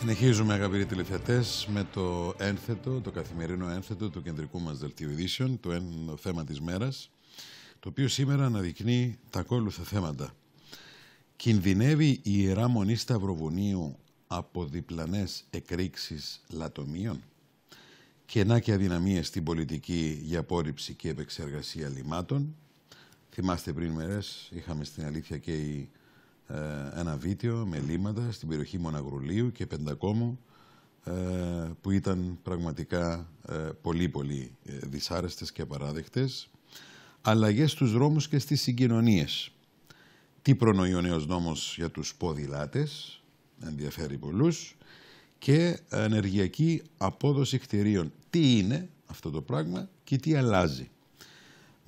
Συνεχίζουμε αγαπητοί τηλεθεατές με το ένθετο, το καθημερινό ένθετο του κεντρικού μας δελτίου ειδήσεων, το θέμα της μέρας, το οποίο σήμερα αναδεικνύει τα ακόλουθα θέματα. Κινδυνεύει η Ιερά Μονή Σταυροβουνίου από διπλανές εκρήξεις λατομείων. Κενά και αδυναμίες στην πολιτική για απόρριψη και επεξεργασία λιμάτων. Θυμάστε πριν μερές είχαμε στην αλήθεια και η ε, ένα βίντεο με λίμματα στην περιοχή Μοναγρουλίου και Πεντακόμου ε, που ήταν πραγματικά ε, πολύ πολύ δυσάρεστες και απαράδεκτες. Αλλαγές στους δρόμους και στις συγκοινωνίες. Τι προνοεί ο νέος νόμος για τους ποδηλάτες, ενδιαφέρει πολλούς, και ενεργειακή απόδοση χτιρίων. Τι είναι αυτό το πράγμα και τι αλλάζει.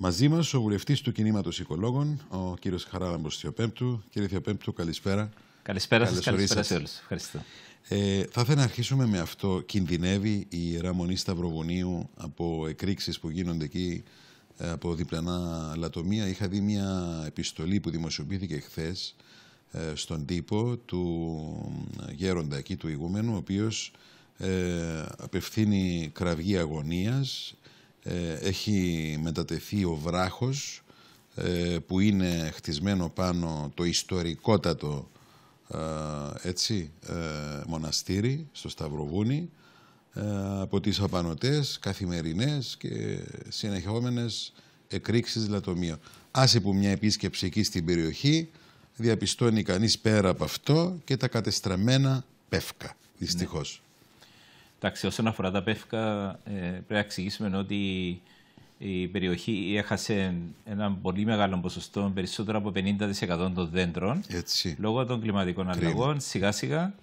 Μαζί μας ο βουλευτής του κινήματος Οικολόγων, ο κύριος Χαράλαμπος Θεοπέμπτου. Κύριε Θεοπέμπτου, καλησπέρα. Καλησπέρα σας, καλησπέρα σε όλους. Ευχαριστώ. Ε, θα ήθελα να αρχίσουμε με αυτό. Κινδυνεύει η Ραμονή Σταυροβουνίου από εκρήξεις που γίνονται εκεί ε, από διπλανά λατομεία. Είχα δει μια επιστολή που δημοσιοποιήθηκε χθες ε, στον τύπο του γέροντα εκεί του ηγούμενου, ο οποίος ε, απευθύνει κραυγή αγωνίας ε, έχει μετατεθεί ο βράχος ε, που είναι χτισμένο πάνω το ιστορικότατο ε, έτσι, μοναστήρι στο Σταυροβούνι από τις απανοτές, καθημερινές και συνεχόμενες εκρήξεις λατομείων. Άσε που μια επίσκεψη εκεί στην περιοχή διαπιστώνει κανείς πέρα από αυτό και τα κατεστραμμένα πεύκα, δυστυχώς. Εντάξει, όσον αφορά τα πεύκα, ε, πρέπει να εξηγήσουμε ότι η περιοχή έχασε ένα πολύ μεγάλο ποσοστό, περισσότερο από 50% των δέντρων, Έτσι. λόγω των κλιματικών αλλαγών, σιγά-σιγά.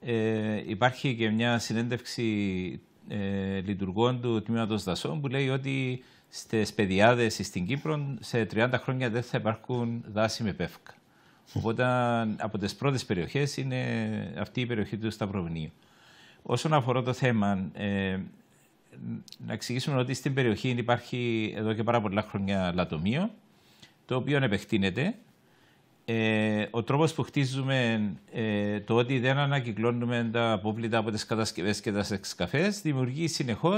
Ε, υπάρχει και μια συνέντευξη ε, λειτουργών του Τμήματος Δασών που λέει ότι στις παιδιάδε στην Κύπρο σε 30 χρόνια δεν θα υπάρχουν δάση με πεύκα. Οπότε από τις πρώτες περιοχές είναι αυτή η περιοχή του Σταυροβουνίου. Όσον αφορά το θέμα, ε, να εξηγήσουμε ότι στην περιοχή υπάρχει εδώ και πάρα πολλά χρόνια λατομείο, το οποίο επεκτείνεται. Ε, ο τρόπος που χτίζουμε ε, το ότι δεν ανακυκλώνουμε τα απόπλητα από τις κατασκευές και τα εξκαφές δημιουργεί συνεχώς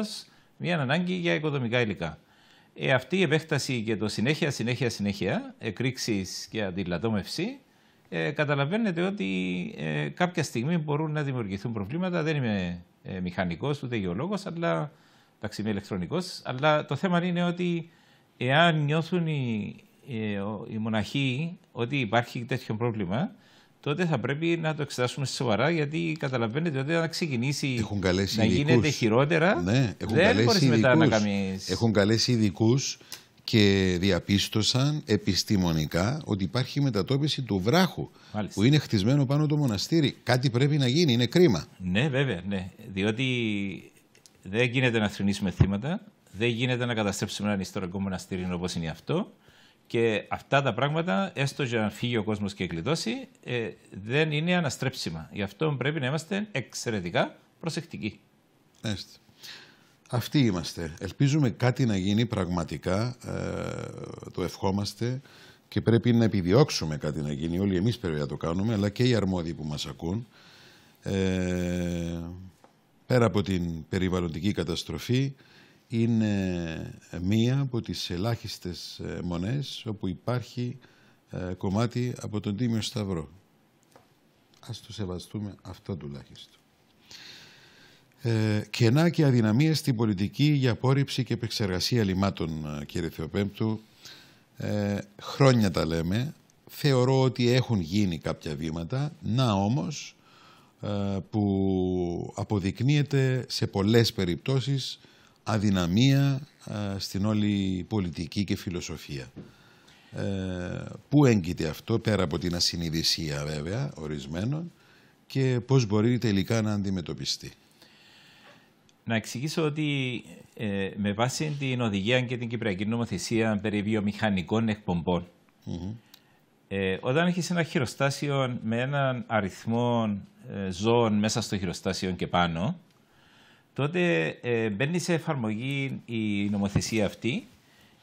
μια ανάγκη για οικοδομικά υλικά. Ε, αυτή η επέκταση και το συνέχεια, συνέχεια, συνέχεια, εκρήξεις και αντιλατόμευση, ε, καταλαβαίνετε ότι ε, κάποια στιγμή μπορούν να δημιουργηθούν προβλήματα. Δεν είμαι ε, μηχανικός ούτε γεωλόγος, αλλά εντάξει είμαι ηλεκτρονικός. Αλλά το θέμα είναι ότι εάν νιώθουν οι, ε, μοναχοί ότι υπάρχει τέτοιο πρόβλημα, τότε θα πρέπει να το εξετάσουμε σοβαρά, γιατί καταλαβαίνετε ότι αν ξεκινήσει να γίνεται χειρότερα, ναι, έχουν δεν μπορείς μετά να Έχουν καλέσει ειδικούς και διαπίστωσαν επιστημονικά ότι υπάρχει μετατόπιση του βράχου που είναι χτισμένο πάνω το μοναστήρι. Κάτι πρέπει να γίνει, είναι κρίμα. Ναι, βέβαια, ναι. Διότι δεν γίνεται να θρυνήσουμε θύματα, δεν γίνεται να καταστρέψουμε έναν ιστορικό μοναστήρι όπως είναι αυτό. Και αυτά τα πράγματα, έστω για να φύγει ο κόσμος και κλειδώσει, ε, δεν είναι αναστρέψιμα. Γι' αυτό πρέπει να είμαστε εξαιρετικά προσεκτικοί. Έστω. Αυτοί είμαστε. Ελπίζουμε κάτι να γίνει πραγματικά, ε, το ευχόμαστε και πρέπει να επιδιώξουμε κάτι να γίνει. Όλοι εμείς πρέπει να το κάνουμε, αλλά και οι αρμόδιοι που μας ακούν. Ε, πέρα από την περιβαλλοντική καταστροφή, είναι μία από τις ελάχιστες ε, μονές όπου υπάρχει κομμάτι από τον Τίμιο Σταυρό. Ας το σεβαστούμε αυτό τουλάχιστον ε, κενά και αδυναμίες στην πολιτική για απόρριψη και επεξεργασία λιμάτων, ε, κύριε Θεοπέμπτου. Ε, χρόνια τα λέμε. Θεωρώ ότι έχουν γίνει κάποια βήματα. Να όμως ε, που αποδεικνύεται σε πολλές περιπτώσεις αδυναμία ε, στην όλη πολιτική και φιλοσοφία. Πού έγκυται αυτό, πέρα από την ασυνειδησία βέβαια ορισμένων, και πώς μπορεί τελικά να αντιμετωπιστεί. Να εξηγήσω ότι ε, με βάση την οδηγία και την κυπριακή νομοθεσία περί βιομηχανικών εκπομπών, mm όταν έχεις ένα χειροστάσιο με έναν αριθμό ε, ζώων μέσα στο χειροστάσιο και πάνω, τότε ε, μπαίνει σε εφαρμογή η νομοθεσία αυτή,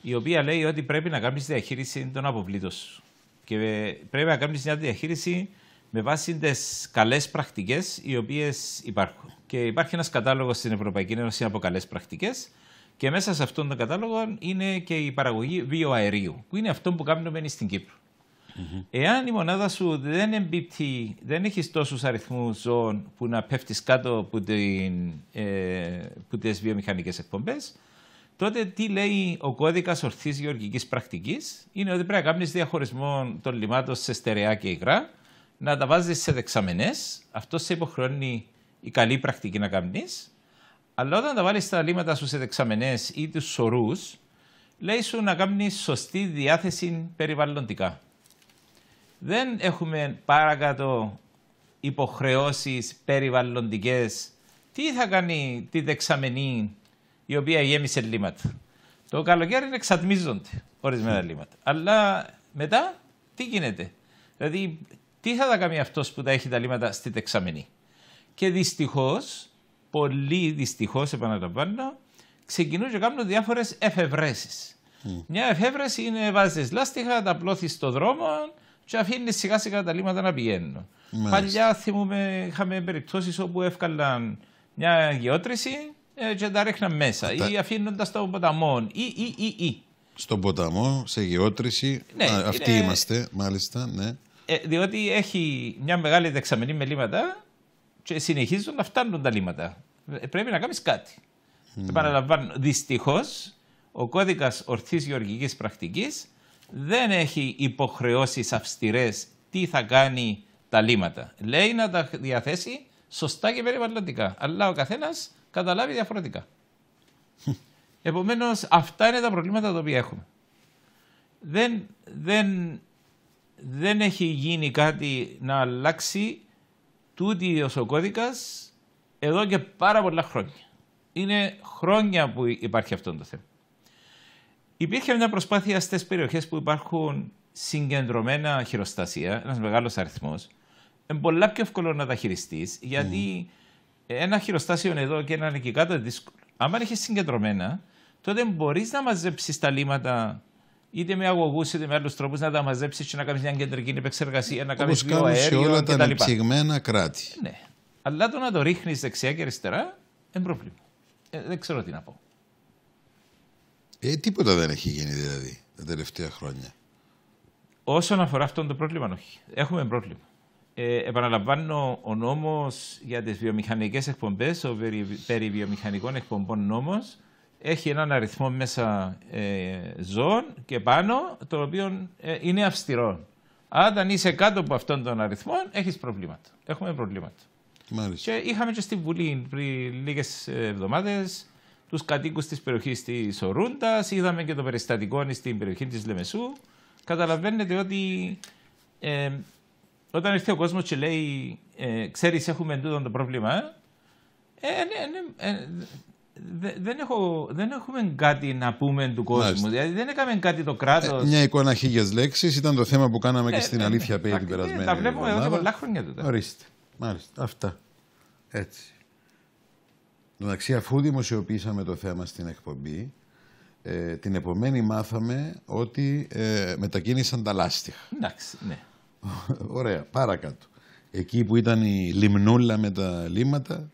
η οποία λέει ότι πρέπει να κάνεις διαχείριση των αποβλήτων σου. Και πρέπει να κάνεις μια διαχείριση με βάση τις καλές πρακτικές οι οποίες υπάρχουν. Και υπάρχει ένας κατάλογος στην Ευρωπαϊκή Ένωση από καλές πρακτικές. Και μέσα σε αυτόν τον κατάλογο είναι και η παραγωγή βιοαερίου, που είναι αυτό που κάνουμε στην Κύπρο. Mm-hmm. Εάν η μονάδα σου δεν εμπίπτει, δεν έχεις τόσους αριθμούς ζώων που να πέφτεις κάτω από, τι ε, τις βιομηχανικές εκπομπές, τότε τι λέει ο κώδικας ορθής γεωργικής πρακτικής, είναι ότι πρέπει να κάνεις διαχωρισμό των λιμάτων σε στερεά και υγρά να τα βάζεις σε δεξαμενές. Αυτό σε υποχρεώνει η καλή πρακτική να κάνεις. Αλλά όταν τα βάλεις τα λίμματα σου σε δεξαμενές ή τους σωρούς, λέει σου να κάνεις σωστή διάθεση περιβαλλοντικά. Δεν έχουμε παρακάτω υποχρεώσεις περιβαλλοντικές. Τι θα κάνει τη δεξαμενή η οποία γέμισε λίμματα. Το καλοκαίρι εξατμίζονται ορισμένα λίμματα, Αλλά μετά τι γίνεται. Δηλαδή, τι θα τα κάνει αυτός που τα έχει τα λίμματα στη δεξαμενή. Και δυστυχώς, πολύ δυστυχώς επαναλαμβάνω, ξεκινούν και κάνουν διάφορες εφεύρεσει. Μια εφεύρεση είναι βάζεις λάστιχα, τα πλώθει στο δρόμο και αφήνεις σιγά σιγά τα λίμματα να πηγαίνουν. Παλιά θυμούμε, είχαμε περιπτώσεις όπου έφκαλαν μια γεώτρηση ε, και τα ρίχναν μέσα ή αφήνοντας το ποταμό ή, ή, ή, ή. Στον ποταμό, σε γεώτρηση, ναι, αυτοί είναι... είμαστε μάλιστα, ναι. Ε, διότι έχει μια μεγάλη δεξαμενή με λίματα και συνεχίζουν να φτάνουν τα λίματα. Ε, πρέπει να κάνεις κάτι. Mm. Επαναλαμβάνω, δυστυχώς ο κώδικας ορθής γεωργικής πρακτικής δεν έχει υποχρεώσεις αυστηρές τι θα κάνει τα λίματα. Λέει να τα διαθέσει σωστά και περιβαλλοντικά. Αλλά ο καθένας καταλάβει διαφορετικά. Επομένως, αυτά είναι τα προβλήματα τα οποία έχουμε. Δεν, δεν δεν έχει γίνει κάτι να αλλάξει τούτη ο κώδικα εδώ και πάρα πολλά χρόνια. Είναι χρόνια που υπάρχει αυτό το θέμα. Υπήρχε μια προσπάθεια στις περιοχές που υπάρχουν συγκεντρωμένα χειροστασία, ένας μεγάλος αριθμός. Είναι πολλά πιο εύκολο να τα χειριστείς, γιατί mm. ένα χειροστάσιο εδώ και ένα εκεί κάτω δύσκολο. Αν έχεις συγκεντρωμένα, τότε μπορείς να μαζέψεις τα λίμματα είτε με αγωγούς είτε με άλλους τρόπους να τα μαζέψεις και να κάνεις μια κεντρική επεξεργασία, να κάνεις μια αέριο. Σε όλα τα ανεψυγμένα κράτη. Ναι. Αλλά το να το ρίχνεις δεξιά και αριστερά είναι πρόβλημα. Ε, δεν ξέρω τι να πω. Ε, τίποτα δεν έχει γίνει δηλαδή τα τελευταία χρόνια. Όσον αφορά αυτό το πρόβλημα, όχι. Έχουμε πρόβλημα. Ε, επαναλαμβάνω, ο νόμος για τις βιομηχανικές εκπομπές, ο περί βιομηχανικών εκπομπών νόμος, έχει έναν αριθμό μέσα ε, ζώων και πάνω, το οποίο ε, είναι αυστηρό. Αν είσαι κάτω από αυτόν τον αριθμό, έχεις προβλήματα. Έχουμε προβλήματα. Μάλιστα. Και είχαμε και στη Βουλή πριν λίγες εβδομάδες τους κατοίκους της περιοχής της Ορούντας, είδαμε και το περιστατικό στην περιοχή της Λεμεσού. Καταλαβαίνετε ότι ε, όταν ήρθε ο κόσμος και λέει, ε, ξέρεις, έχουμε τούτο το πρόβλημα, ε, ε δεν, έχω, δεν έχουμε κάτι να πούμε του κόσμου. Δηλαδή δεν έκαμε κάτι το κράτος. Ε, μια εικόνα χίλιες λέξεις ήταν το θέμα που κάναμε και ε, στην ε, αλήθεια πέι την ε, περασμένη. Τα βλέπουμε εδώ και πολλά χρόνια τότε. Ορίστε. Μάλιστα. Αυτά. Έτσι. Εντάξει, αφού δημοσιοποιήσαμε το θέμα στην εκπομπή, ε, την επομένη μάθαμε ότι μετακίνησαν τα λάστιχα. Εντάξει, ναι. Ωραία, παρακάτω. Εκεί που ήταν η λιμνούλα με τα λίμματα,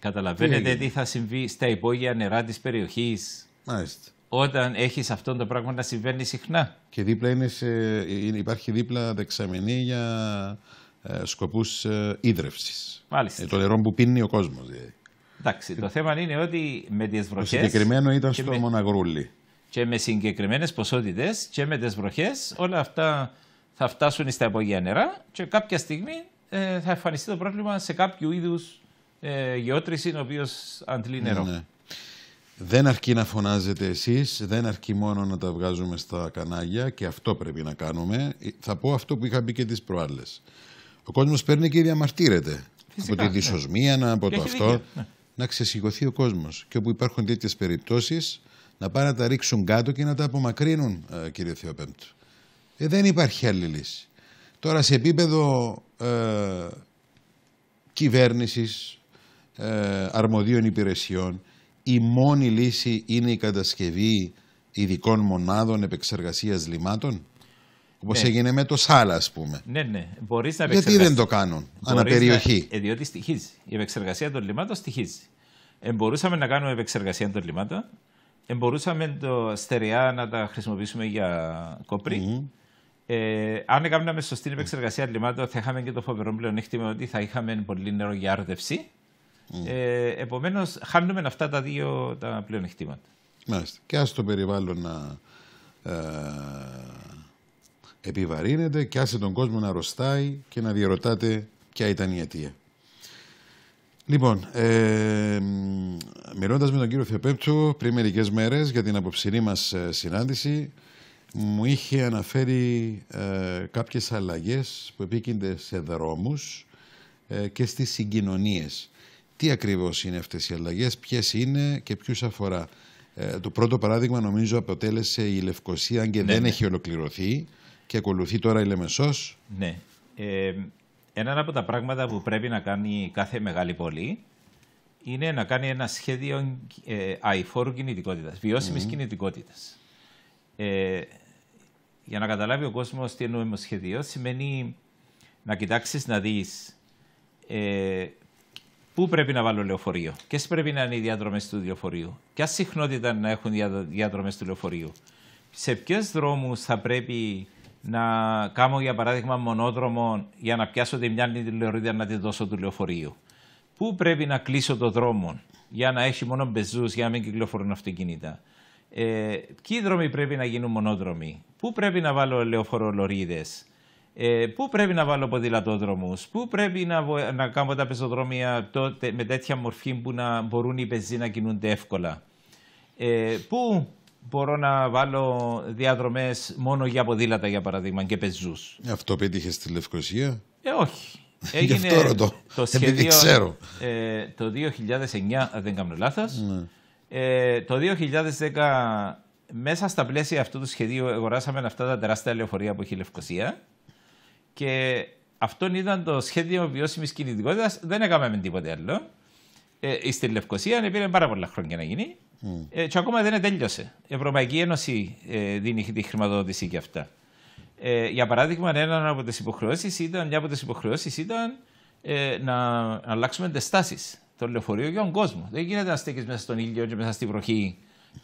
Καταλαβαίνετε τι θα συμβεί στα υπόγεια νερά της περιοχής. Όταν έχεις αυτό το πράγμα να συμβαίνει συχνά. Και δίπλα είναι σε, ε, υπάρχει δίπλα δεξαμενή για ε, σκοπούς ε, ίδρυυση. Μάλιστα. Ε, το νερό που πίνει ο κόσμος. Δηλαδή. Εντάξει. Το θέμα είναι ότι με τις βροχέ. Το συγκεκριμένο ήταν στο Μοναγρούλι. Και με συγκεκριμένες ποσότητες και με τις βροχές όλα αυτά θα φτάσουν στα υπόγεια νερά και κάποια στιγμή θα εμφανιστεί το πρόβλημα σε κάποιο είδους ε, γεώτρηση, ο οποίος αντλεί νερό. Ναι. Δεν αρκεί να φωνάζετε εσείς, δεν αρκεί μόνο να τα βγάζουμε στα κανάλια και αυτό πρέπει να κάνουμε. Ε, θα πω αυτό που είχα μπει και τις προάλλες. Ο κόσμος παίρνει και διαμαρτύρεται. Φυσικά, από τη ναι. δυσοσμία, από το αυτό. Ναι. Να ξεσηκωθεί ο κόσμος. Και όπου υπάρχουν τέτοιες περιπτώσεις να πάνε να τα ρίξουν κάτω και να τα απομακρύνουν, ε, κύριε Θεοπέμπτου. Ε, δεν υπάρχει άλλη λύση. Τώρα σε επίπεδο ε, κυβέρνησης, ε, αρμοδίων υπηρεσιών. Η μόνη λύση είναι η κατασκευή ειδικών μονάδων επεξεργασίας λιμάτων. Όπως ναι. έγινε με το ΣΑΛΑ, ας πούμε. Ναι, ναι. Μπορείς να Γιατί δεν το κάνουν, αναπεριοχή. Να... Ε, διότι στοιχίζει. Η επεξεργασία των λιμάτων στοιχίζει. Ε, μπορούσαμε να κάνουμε επεξεργασία των λιμάτων. Ε, μπορούσαμε το στερεά να τα χρησιμοποιήσουμε για κοπρί. Ε, αν έκαναμε σωστή επεξεργασία λιμάτων, θα είχαμε και το φοβερό πλεονέκτημα ότι θα είχαμε πολύ νερό για άρδευση. Ε, Επομένως, χάνουμε αυτά τα δύο τα πλεονεκτήματα. Μάλιστα. Και ας το περιβάλλον να ε, επιβαρύνεται και άσε τον κόσμο να αρρωστάει και να διαρωτάται ποια ήταν η αιτία. Λοιπόν, ε, μιλώντα με τον κύριο Θεοπέπτου πριν μερικές μέρες για την αποψινή μας ε, συνάντηση, μου είχε αναφέρει ε, κάποιες αλλαγές που επίκυνται σε δρόμους ε, και στις συγκοινωνίες τι ακριβώς είναι αυτές οι αλλαγές, ποιες είναι και ποιους αφορά. Ε, το πρώτο παράδειγμα νομίζω αποτέλεσε η Λευκοσία, αν και ναι, δεν ναι. έχει ολοκληρωθεί και ακολουθεί τώρα η Λεμεσός. Ναι. Ε, ένα από τα πράγματα που πρέπει να κάνει κάθε μεγάλη πόλη είναι να κάνει ένα σχέδιο ε, αηφόρου κινητικότητας, βιώσιμης mm. κινητικότητας. Ε, για να καταλάβει ο κόσμος τι εννοούμε σχέδιο, σημαίνει να κοιτάξεις να δεις ε, πού πρέπει να βάλω λεωφορείο, ποιες πρέπει να είναι οι διάδρομες του λεωφορείου, ποια συχνότητα να έχουν οι διάδρομες του λεωφορείου, σε ποιες δρόμους θα πρέπει να κάνω για παράδειγμα μονόδρομο για να πιάσω τη μια τηλεορίδα να τη δώσω του λεωφορείου. Πού πρέπει να κλείσω το δρόμο για να έχει μόνο πεζού για να μην κυκλοφορούν αυτοκίνητα. Ε, ποιοι δρόμοι πρέπει να γίνουν μονόδρομοι, πού πρέπει να βάλω λεωφορολορίδε, ε, πού πρέπει να βάλω ποδηλατόδρομους, πού πρέπει να, κάνω τα πεζοδρόμια τότε, με τέτοια μορφή που να μπορούν οι πεζοί να κινούνται εύκολα. Ε, πού μπορώ να βάλω διαδρομές μόνο για ποδήλατα, για παράδειγμα, και πεζούς. Ε, αυτό πέτυχες στη Λευκοσία. Ε, όχι. Έγινε αυτό ρωτώ, το σχέδιο, ξέρω. το 2009, δεν κάνω λάθος. Ναι. το 2010, μέσα στα πλαίσια αυτού του σχεδίου, αγοράσαμε αυτά τα τεράστια λεωφορεία που έχει η Λευκοσία. Και αυτό ήταν το σχέδιο βιώσιμης κινητικότητας. Δεν έκαμε με τίποτε άλλο. Ε, στη Λευκοσία πήρε πάρα πολλά χρόνια να γίνει. Mm. Ε, και ακόμα δεν τέλειωσε. Η Ευρωπαϊκή Ένωση ε, δίνει τη χρηματοδότηση και αυτά. Ε, για παράδειγμα, ένα από τις υποχρεώσεις ήταν, μια από τις υποχρεώσεις ήταν ε, να, αλλάξουμε τις τάσεις των λεωφορείων για τον κόσμο. Δεν γίνεται να στέκεις μέσα στον ήλιο και μέσα στη βροχή.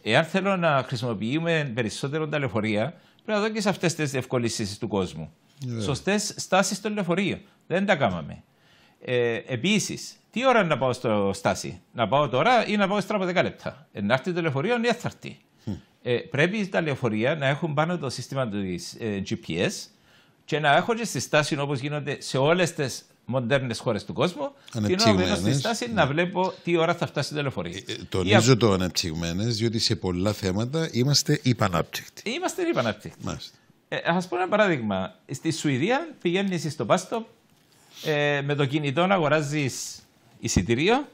Εάν θέλω να χρησιμοποιούμε περισσότερο τα λεωφορεία, πρέπει να δω και σε αυτές τις ευκολύσει του κόσμου. Yeah. Ναι. Σωστές στάσεις στο λεωφορείο. Δεν τα κάναμε. Ε, Επίσης, τι ώρα να πάω στο στάση, να πάω τώρα ή να πάω στρα από 10 λεπτά. Ε, να έρθει το λεωφορείο ή ναι, θα hm. Ε, πρέπει τα λεωφορεία να έχουν πάνω το σύστημα της ε, GPS και να έχουν και στη στάση όπως γίνονται σε όλες τις μοντέρνες χώρες του κόσμου. Την ώρα που στη στάση να βλέπω τι ώρα θα φτάσει το λεωφορείο. Ε, ε τονίζω Για... το ανεπτυγμένε, διότι σε πολλά θέματα είμαστε υπανάπτυκτοι. Είμαστε υπανάπτυκτοι. Μάλιστα. Ε, ε Ας πω ένα παράδειγμα. Στη Σουηδία πηγαίνεις στο Πάστο, ε, με το κινητό να αγοράζεις εισιτήριο.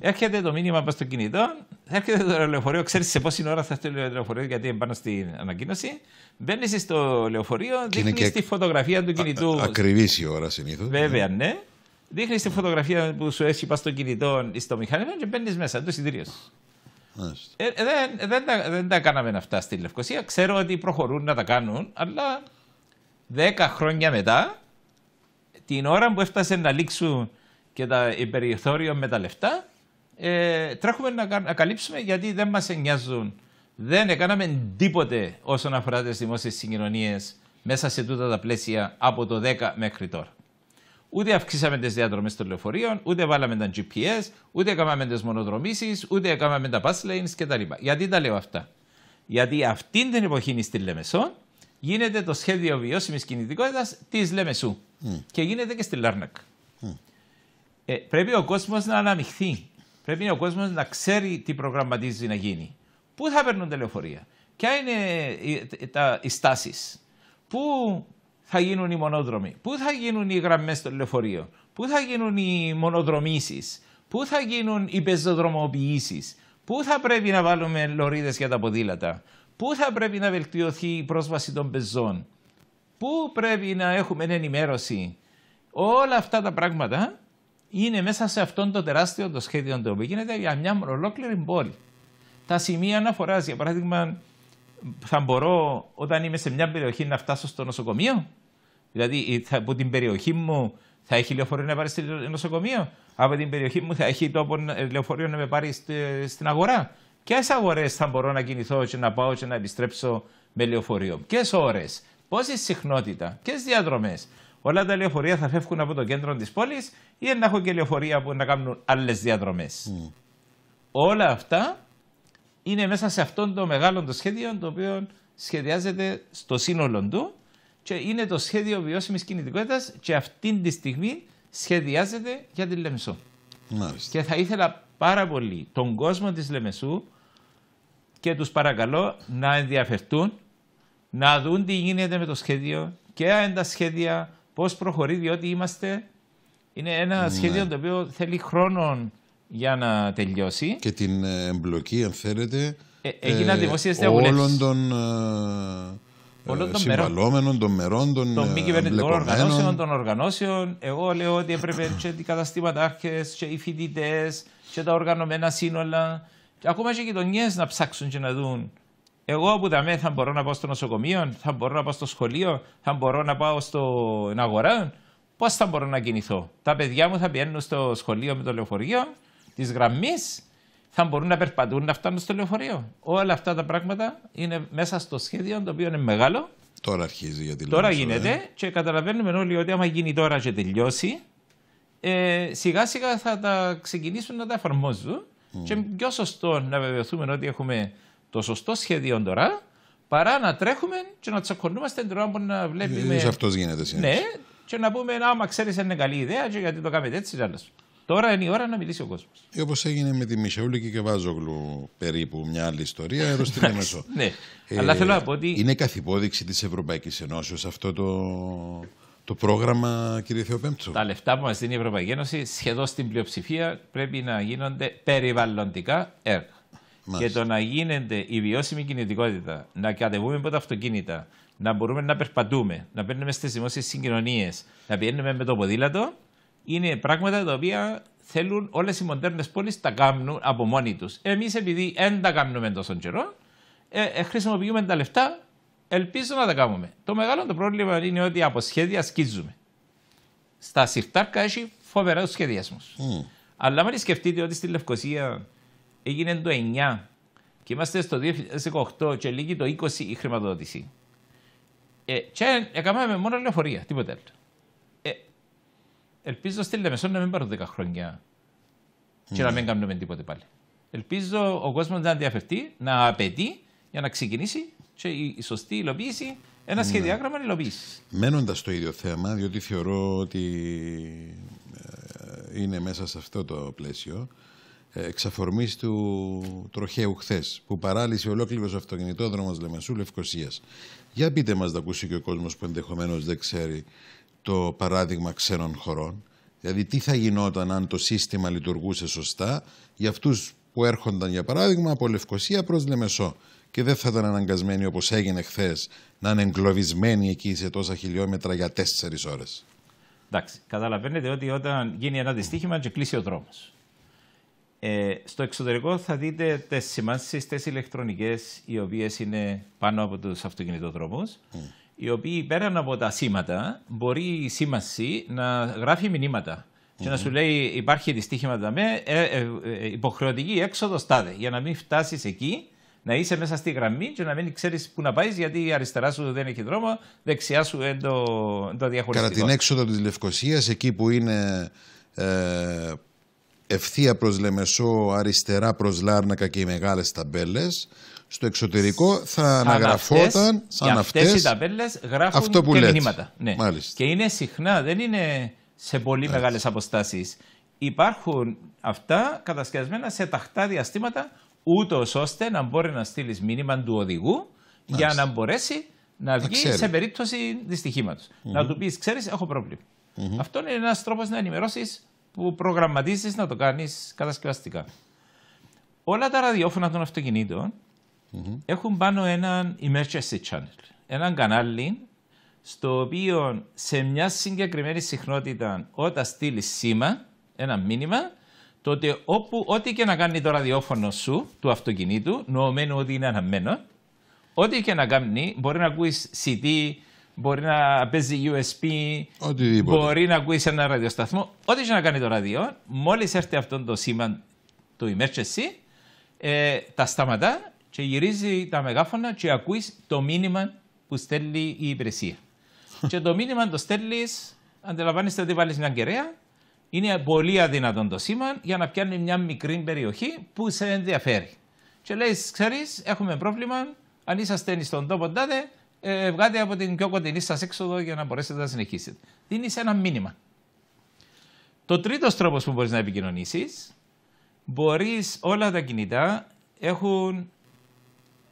Έρχεται το μήνυμα πας στο κινητό, έρχεται το λεωφορείο, ξέρεις σε πόση ώρα θα έρθει το λεωφορείο, γιατί είναι πάνω στην ανακοίνωση. Μπαίνεις στο λεωφορείο, δείχνει τη φωτογραφία του κινητού. Ακριβής η ώρα συνήθως. Βέβαια, ναι. Δείχνεις τη φωτογραφία που σου έχει πας στο κινητό ή στο μηχανήμα και μπαίνεις μέσα το εισιτήριο. Ε, ε, δεν, δεν, τα, δεν τα κάναμε αυτά στη Λευκοσία. Ξέρω ότι προχωρούν να τα κάνουν, αλλά δέκα χρόνια μετά, την ώρα που έφτασε να λήξουν και τα υπεριθώριο με τα λεφτά, ε, τρέχουμε να, καλύψουμε γιατί δεν μας νοιάζουν. Δεν έκαναμε τίποτε όσον αφορά τις δημόσιες συγκοινωνίες μέσα σε τούτα τα πλαίσια από το 10 μέχρι τώρα. Ούτε αυξήσαμε τις διαδρομές των λεωφορείων, ούτε βάλαμε τα GPS, ούτε έκαναμε τις μονοδρομήσεις, ούτε έκαναμε τα bus lanes κτλ. Γιατί τα λέω αυτά. Γιατί αυτή την εποχή στη Λεμεσό γίνεται το σχέδιο βιώσιμης κινητικότητας της Λεμεσού. Mm. Και γίνεται και στη Λάρνακ. Ε, πρέπει ο κόσμος να αναμειχθεί. Πρέπει ο κόσμος να ξέρει τι προγραμματίζει να γίνει. Πού θα παίρνουν τα λεωφορεία, ποια είναι οι, ε, ε, τα, οι στάσεις, πού θα γίνουν οι μονόδρομοι, πού θα γίνουν οι γραμμές στο λεωφορείο, πού θα γίνουν οι μονοδρομήσεις, πού θα γίνουν οι πεζοδρομοποιήσεις, πού θα πρέπει να βάλουμε λωρίδες για τα ποδήλατα, πού θα πρέπει να βελτιωθεί η πρόσβαση των πεζών, πού πρέπει να έχουμε ενημέρωση. Όλα αυτά τα πράγματα είναι μέσα σε αυτόν το τεράστιο το σχέδιο το οποίο γίνεται για μια ολόκληρη πόλη. Τα σημεία αναφοράς, για παράδειγμα, θα μπορώ όταν είμαι σε μια περιοχή να φτάσω στο νοσοκομείο. Δηλαδή ε, θα, από την περιοχή μου θα έχει λεωφορείο να πάρει στο νοσοκομείο, από την περιοχή μου θα έχει τόπο ε, λεωφορείο να με πάρει στην αγορά. Ποιες αγορές θα μπορώ να κινηθώ και να πάω και να επιστρέψω με λεωφορείο, ποιες ώρες, πόση συχνότητα, ποιες διαδρομές. Όλα τα λεωφορεία θα φεύγουν από το κέντρο της πόλης ή να έχω και λεωφορεία που να κάνουν άλλες διαδρομές. Όλα αυτά είναι μέσα σε αυτό το μεγάλο το σχέδιο το οποίο σχεδιάζεται στο σύνολο του και είναι το σχέδιο βιώσιμης κινητικότητας και αυτή τη στιγμή σχεδιάζεται για τη λεμεσού Μάλιστα. Και θα ήθελα πάρα πολύ τον κόσμο της Λεμεσού και τους παρακαλώ να ενδιαφερθούν, να δουν τι γίνεται με το σχέδιο και αν τα σχέδια, πώς προχωρεί, διότι είμαστε... Είναι ένα ναι. σχέδιο το οποίο θέλει χρόνο για να τελειώσει. Και την ε, εμπλοκή, αν θέλετε, ε, ε όλων των ε, ε, Όλων των μερών. των μερών, των, μη ε, κυβερνητικών οργανώσεων, των οργανώσεων. Εγώ λέω ότι έπρεπε και οι καταστήματάρχε, και οι φοιτητές, και τα οργανωμένα σύνολα, και ακόμα και οι γειτονιές να ψάξουν και να δουν. Εγώ που τα θα μπορώ να πάω στο νοσοκομείο, θα μπορώ να πάω στο σχολείο, θα μπορώ να πάω στο αγορά. Πώς θα μπορώ να κινηθώ. Τα παιδιά μου θα πηγαίνουν στο σχολείο με το λεωφορείο της γραμμής θα μπορούν να περπατούν, να φτάνουν στο λεωφορείο. Όλα αυτά τα πράγματα είναι μέσα στο σχέδιο, το οποίο είναι μεγάλο. Τώρα αρχίζει γιατί Τώρα ε. γίνεται και καταλαβαίνουμε όλοι ότι άμα γίνει τώρα και τελειώσει, ε, σιγά σιγά θα τα ξεκινήσουν να τα εφαρμόζουν. Mm. Και πιο σωστό να βεβαιωθούμε ότι έχουμε το σωστό σχέδιο τώρα, παρά να τρέχουμε και να τσακωνούμαστε τώρα που να βλέπουμε. Ε, αυτός γίνεται συνέχεια. Ναι, και να πούμε, άμα ξέρεις, είναι καλή ιδέα, και γιατί το κάνετε έτσι, άλλο. Τώρα είναι η ώρα να μιλήσει ο κόσμος. όπως έγινε με τη Μισεούλη και, Βάζογλου, περίπου μια άλλη ιστορία, έω την Έμεσο. ναι. Ε, Αλλά θέλω να πω ότι. Ε, είναι καθυπόδειξη της Ευρωπαϊκής Ενώσεως αυτό το, το πρόγραμμα, κύριε Θεοπέμπτσο. Τα λεφτά που μας δίνει η Ευρωπαϊκή Ένωση, σχεδόν στην πλειοψηφία, πρέπει να γίνονται περιβαλλοντικά έργα. Μάλιστα. Και το να γίνεται η βιώσιμη κινητικότητα, να κατεβούμε από τα αυτοκίνητα, να μπορούμε να περπατούμε, να παίρνουμε στις δημόσιες συγκοινωνίες, να πηγαίνουμε με το ποδήλατο, είναι πράγματα τα οποία θέλουν όλες οι μοντέρνες πόλεις τα κάνουν από μόνοι τους. Εμείς, επειδή δεν τα κάνουμε τόσο καιρό, ε, ε, χρησιμοποιούμε τα λεφτά, ελπίζω να τα κάνουμε. Το μεγάλο το πρόβλημα είναι ότι από σχέδια σκίζουμε. Στα σιρτάρκα έχει φοβερά του Mm. Αλλά μην σκεφτείτε ότι στη Λευκοσία έγινε το 9 και είμαστε στο 2018 και λίγη το 20 η χρηματοδότηση. Ε, και έκαναμε μόνο λεωφορεία, τίποτα άλλο ελπίζω στη Λεμεσό να μην πάρουν 10 χρόνια mm. και να μην ναι. κάνουμε τίποτε πάλι. Ελπίζω ο κόσμος να διαφευτεί, να απαιτεί για να ξεκινήσει και η σωστή υλοποίηση ένα ναι. σχεδιάγραμμα υλοποίησης. Μένοντας στο ίδιο θέμα, διότι θεωρώ ότι ε, είναι μέσα σε αυτό το πλαίσιο, ε, εξαφορμής του τροχαίου χθες, που παράλυσε ολόκληρος ο αυτοκινητόδρομος Λεμεσού Λευκοσίας. Για πείτε μας, να ακούσει και ο κόσμος που ενδεχομένως δεν ξέρει το παράδειγμα ξένων χωρών. Δηλαδή τι θα γινόταν αν το σύστημα λειτουργούσε σωστά για αυτούς που έρχονταν για παράδειγμα από Λευκοσία προς Λεμεσό και δεν θα ήταν αναγκασμένοι όπως έγινε χθες να είναι εγκλωβισμένοι εκεί σε τόσα χιλιόμετρα για τέσσερις ώρες. Εντάξει, καταλαβαίνετε ότι όταν γίνει ένα δυστύχημα και κλείσει ο δρόμος. Ε, στο εξωτερικό θα δείτε τις σημάσεις, τις ηλεκτρονικές οι οποίες είναι πάνω από τους αυτοκινητοδρόμους. Mm οι οποίοι πέραν από τα σήματα μπορεί η σήμανση να γράφει μηνύματα. Και να σου λέει υπάρχει δυστύχημα τα με, ε, ε, υποχρεωτική έξοδος τάδε. Για να μην φτάσεις εκεί, να είσαι μέσα στη γραμμή και να μην ξέρεις πού να πάεις, γιατί η αριστερά σου δεν έχει δρόμο, δεξιά σου είναι το, το διαχωριστικό. Κατά την έξοδο της Λευκοσίας, εκεί που είναι ε, ευθεία προς Λεμεσό, αριστερά προς Λάρνακα και οι μεγάλες ταμπέλες, στο εξωτερικό θα αναγραφόταν σαν αυτές, αυτές οι ταμπέλες γράφουν αυτό και λέτε. μηνύματα. Ναι. Και είναι συχνά, δεν είναι σε πολύ μεγάλες αποστάσεις. Υπάρχουν αυτά κατασκευασμένα σε ταχτά διαστήματα ούτως ώστε να μπορεί να στείλεις μήνυμα του οδηγού για να μπορέσει να βγει σε περίπτωση δυστυχήματος. Mm Να του πεις, ξέρεις, έχω πρόβλημα. Mm -hmm. Αυτό είναι ένας τρόπος να ενημερώσεις που προγραμματίζεις να το κάνεις κατασκευαστικά. Όλα τα ραδιόφωνα των αυτοκινήτων έχουν πάνω έναν emergency channel, έναν κανάλι στο οποίο σε μια συγκεκριμένη συχνότητα όταν στείλει σήμα, ένα μήνυμα, τότε όπου ό,τι και να κάνει το ραδιόφωνο σου του αυτοκινήτου, νοομένου ότι είναι αναμένο, ό,τι και να κάνει, μπορεί να ακούεις CD, μπορεί να παίζει USB, μπορεί να ακούεις ένα ραδιοσταθμό, ό,τι και να κάνει το ραδιό, μόλις έρθει αυτό το σήμα του emergency, ε, τα σταματά και γυρίζει τα μεγάφωνα και ακούεις το μήνυμα που στέλνει η υπηρεσία. και το μήνυμα το στέλνεις, αντιλαμβάνεστε ότι βάλεις μια κεραία, είναι πολύ αδυνατό το σήμα για να πιάνει μια μικρή περιοχή που σε ενδιαφέρει. Και λέει, ξέρεις, έχουμε πρόβλημα. Αν είσαστε στον τόπο τότε, ε, βγάτε από την πιο κοντινή σας έξοδο για να μπορέσετε να συνεχίσετε. Δίνεις ένα μήνυμα. Το τρίτος τρόπος που μπορείς να επικοινωνήσεις, μπορείς όλα τα κινητά έχουν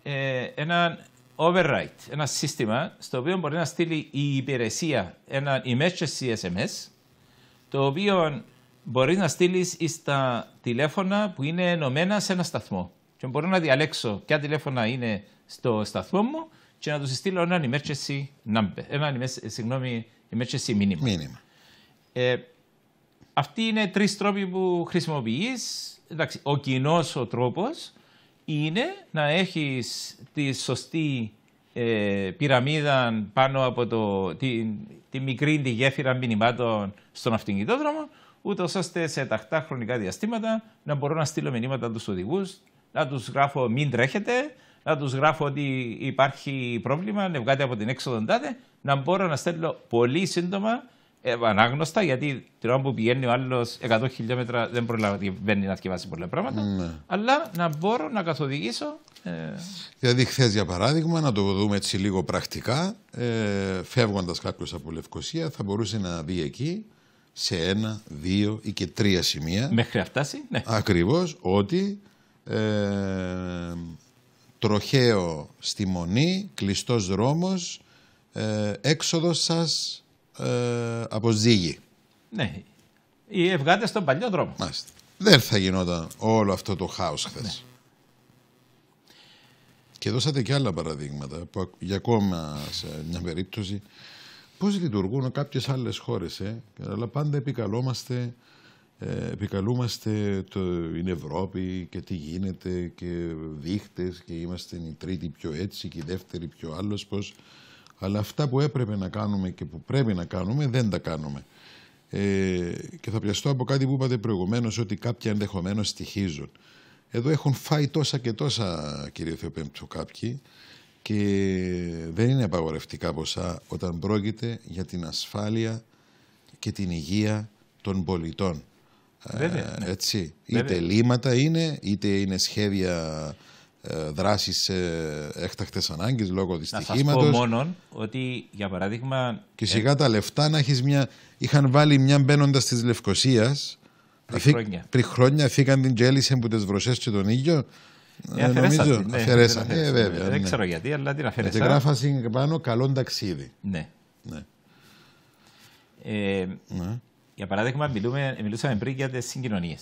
ε, ένα override, ένα σύστημα στο οποίο μπορεί να στείλει η υπηρεσία ένα emergency SMS, το οποίο μπορεί να στείλεις στα τηλέφωνα που είναι ενωμένα σε ένα σταθμό. Και μπορώ να διαλέξω ποια τηλέφωνα είναι στο σταθμό μου και να τους στείλω ένα emergency number, ένα συγγνώμη, emergency μήνυμα. μήνυμα. Ε, αυτοί είναι τρεις τρόποι που χρησιμοποιείς. Ο κοινός ο τρόπος είναι να έχεις τη σωστή ε, πυραμίδα πάνω από το, τη, τη μικρή τη γέφυρα μηνυμάτων στον αυτοκινητόδρομο, ούτως ώστε σε ταχτά χρονικά διαστήματα να μπορώ να στείλω μηνύματα του οδηγούς, να τους γράφω μην τρέχετε, να τους γράφω ότι υπάρχει πρόβλημα, να βγάτε από την έξοδο, να μπορώ να στέλνω πολύ σύντομα ε, ανάγνωστα, γιατί την ώρα που πηγαίνει ο άλλος 100 χιλιόμετρα δεν προλαβαίνει να σκεφάσει πολλά πράγματα. Ναι. Αλλά να μπορώ να καθοδηγήσω. Ε... Δηλαδή, χθες για παράδειγμα, να το δούμε έτσι λίγο πρακτικά, ε, φεύγοντας κάποιος από Λευκοσία, θα μπορούσε να δει εκεί σε ένα, δύο ή και τρία σημεία. Μέχρι να φτάσει, ναι. Ακριβώς ότι. Ε, τροχαίο στη Μονή, κλειστός δρόμος, ε, έξοδος σας ε, Ναι. Ή ευγάτες στον παλιό δρόμο. Μάλιστα. Δεν θα γινόταν όλο αυτό το χάος ναι. χθες. Και δώσατε και άλλα παραδείγματα για ακόμα σε μια περίπτωση πώς λειτουργούν κάποιες άλλες χώρες. Ε? Αλλά πάντα επικαλούμαστε, ε, επικαλούμαστε το, την Ευρώπη και τι γίνεται και δείχτες και είμαστε η τρίτη πιο έτσι και η δεύτερη πιο άλλος πώς αλλά αυτά που έπρεπε να κάνουμε και που πρέπει να κάνουμε δεν τα κάνουμε. Ε, και θα πιαστώ από κάτι που είπατε προηγουμένως ότι κάποια ενδεχομένως στοιχίζουν. Εδώ έχουν φάει τόσα και τόσα, κύριε Θεοπέμπτο, κάποιοι και δεν είναι απαγορευτικά ποσά όταν πρόκειται για την ασφάλεια και την υγεία των πολιτών. Βέβαια, ε, ναι. Έτσι. Βέβαια. Είτε λύματα είναι, είτε είναι σχέδια ε, Δράσεις σε έκτακτες ανάγκες λόγω δυστυχήματο. Να σας πω μόνο ότι για παράδειγμα... Και ε, σιγά ε... τα λεφτά να έχεις μια... Είχαν βάλει μια μπαίνοντας της Λευκοσίας. πριν αφή... χρόνια. Πριν χρόνια φύγαν την τζέλισε που τις βροσές και τον ήλιο. Ε, ε, νομίζω ναι, ε, βέβαια, Δεν ναι. ξέρω γιατί, αλλά την Την Μετεγράφασαν πάνω καλό ταξίδι. Ναι. ναι. Ε, ναι. Για παράδειγμα, μιλούμε, μιλούσαμε πριν για τις συγκοινωνίες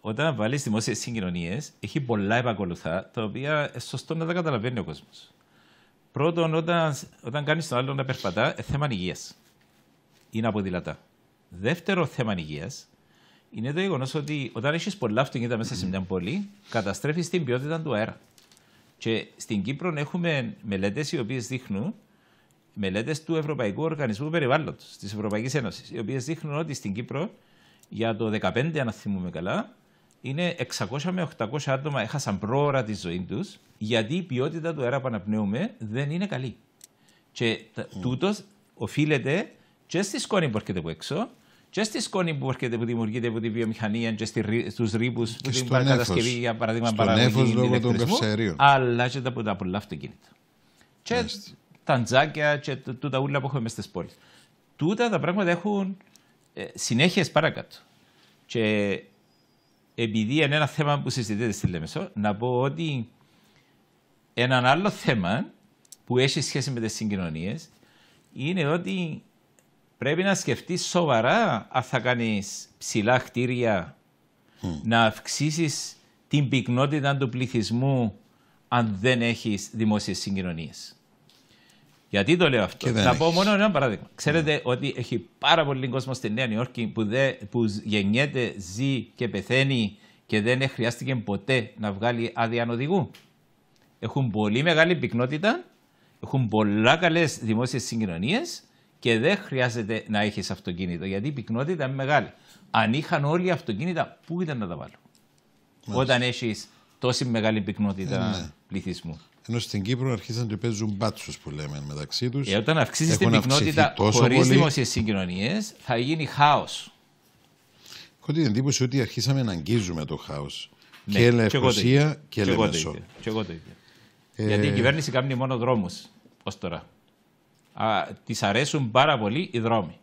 όταν βάλεις δημόσιε συγκοινωνίες, έχει πολλά επακολουθά τα οποία σωστό να τα καταλαβαίνει ο κόσμος. Πρώτον, όταν, όταν κάνεις τον άλλον να περπατά, είναι θέμα υγείας. Είναι αποδηλατά. Δεύτερο θέμα υγείας είναι το γεγονός ότι όταν έχεις πολλά αυτοκίνητα μέσα σε μια πόλη, καταστρέφεις την ποιότητα του αέρα. Και στην Κύπρο έχουμε μελέτες οι οποίες δείχνουν μελέτες του Ευρωπαϊκού Οργανισμού Περιβάλλοντος της Ευρωπαϊκής Ένωσης, οι οποίες δείχνουν ότι στην Κύπρο για το 2015, αν θυμούμε καλά, είναι 600 με 800 άτομα έχασαν πρόωρα τη ζωή τους γιατί η ποιότητα του αέρα που αναπνέουμε δεν είναι καλή. Και mm. τούτος οφείλεται και στη σκόνη που έρχεται από έξω και στη σκόνη που έρχεται που δημιουργείται από τη βιομηχανία και στους ρήπους που την κατασκευή για παράδειγμα παραγωγή λόγω των καυσαερίων. Αλλά και από τα πολλά αυτοκίνητα. Και τα τζάκια και τούτα ούλα που έχουμε στις πόλεις. Τούτα τα πράγματα έχουν ε, συνέχειες παρακάτω. Και επειδή είναι ένα θέμα που συζητείται στη Λέμεσο, να πω ότι ένα άλλο θέμα που έχει σχέση με τις συγκοινωνίες είναι ότι πρέπει να σκεφτείς σοβαρά αν θα κάνεις ψηλά κτίρια, να αυξήσεις την πυκνότητα του πληθυσμού αν δεν έχεις δημόσιες συγκοινωνίες. Γιατί το λέω αυτό. Να πω μόνο ένα παράδειγμα. Ναι. Ξέρετε yeah. ότι έχει πάρα πολύ κόσμο στη Νέα Νιόρκη που, δε, που γεννιέται, ζει και πεθαίνει και δεν χρειάστηκε ποτέ να βγάλει άδεια οδηγού. Έχουν πολύ μεγάλη πυκνότητα, έχουν πολλά καλές δημόσιες συγκοινωνίες και δεν χρειάζεται να έχεις αυτοκίνητο γιατί η πυκνότητα είναι μεγάλη. Αν είχαν όλοι αυτοκίνητα, πού ήταν να τα βάλουν. Όταν έχεις τόση μεγάλη πυκνότητα yeah. Ε, ναι. πληθυσμού. Ενώ στην Κύπρο αρχίσαν και παίζουν μπάτσους που λέμε μεταξύ τους. Και ε, όταν αυξήσεις την πυκνότητα χωρίς πολύ... δημοσίες συγκοινωνίες, θα γίνει χάος. Έχω την εντύπωση ότι αρχίσαμε να αγγίζουμε το χάος. Ναι, και ελευθερία και ελευθερία. Και εγώ το ίδιο. Ε, Γιατί η κυβέρνηση κάνει μόνο δρόμους ως τώρα. Της αρέσουν πάρα πολύ οι δρομοι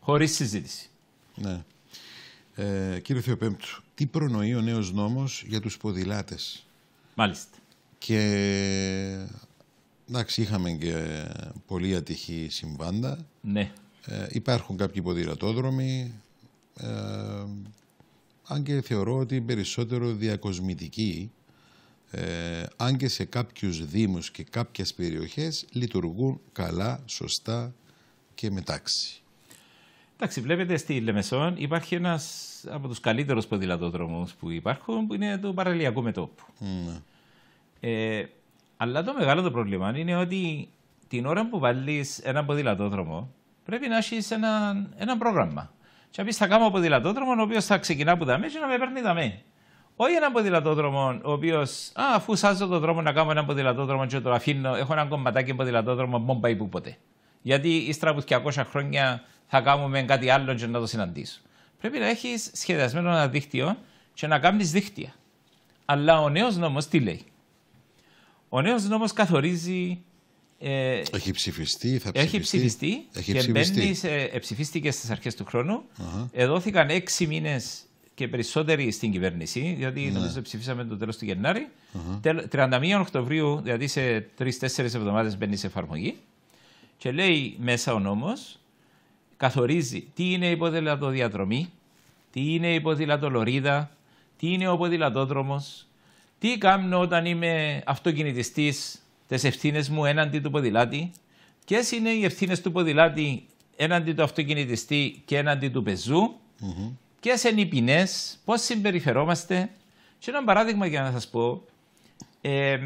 Χωρί συζήτηση. Ναι. Ε, κύριε Θεοπέμπτου, τι προνοεί ο νέος νόμος για τους ποδηλάτες. Μάλιστα. Και εντάξει, είχαμε και πολύ ατυχή συμβάντα. Ναι. Ε, υπάρχουν κάποιοι ποδηλατόδρομοι. Ε, αν και θεωρώ ότι περισσότερο διακοσμητικοί, ε, αν και σε κάποιους δήμους και κάποιες περιοχές λειτουργούν καλά, σωστά και με τάξη. Εντάξει, βλέπετε στη Λεμεσόν υπάρχει ένας από τους καλύτερους ποδηλατόδρομους που υπάρχουν που είναι το παραλιακό μετώπου. Ναι. Ε, αλλά το μεγάλο το πρόβλημα είναι ότι την ώρα που βάλεις ένα ποδηλατόδρομο, πρέπει να έχεις ένα, ένα πρόγραμμα. Και να πεις: Θα κάνω ποδηλατόδρομο, ο οποίος θα ξεκινά από τα μέσα και να με παίρνει τα μέσα. Όχι ένα ποδηλατόδρομο, ο οποίος, αφού σάζω τον δρόμο να κάνω ένα ποδηλατόδρομο και το αφήνω, έχω ένα κομματάκι ποδηλατόδρομο, μπον πάει που ποτέ. Γιατί ύστερα από 200 χρόνια θα κάνουμε κάτι άλλο και να το συναντήσω. Πρέπει να έχεις σχεδιασμένο ένα δίκτυο και να κάνεις δίκτυα. Αλλά ο νέος νόμος τι λέει. Ο νέος νόμος καθορίζει. Ε, έχει ψηφιστεί, θα ψηφιστεί. Έχει ψηφιστεί έχει και ψηφιστεί. Μπαίνει σε, ε, ψηφίστηκε στις αρχές του χρόνου. Uh-huh. Εδώθηκαν έξι μήνες και περισσότεροι στην κυβέρνηση, διότι ναι. νομίζω ψηφίσαμε το τέλος του Γενάρη. Uh-huh. 31 Οκτωβρίου, δηλαδή σε τρει-τέσσερι εβδομάδες μπαίνει σε εφαρμογή. Και λέει μέσα ο νόμος, καθορίζει τι είναι η ποδηλατοδιαδρομή, τι είναι η ποδηλατολωρίδα, τι είναι ο ποδηλατόδρομος, τι κάνω όταν είμαι αυτοκινητιστής, τι ευθύνες μου έναντι του ποδηλάτη, ποιες είναι οι ευθύνες του ποδηλάτη έναντι του αυτοκινητιστή και έναντι του πεζού, mm-hmm. ποιες είναι οι ποινές, πώς συμπεριφερόμαστε. σε ένα παράδειγμα για να σας πω. Ε,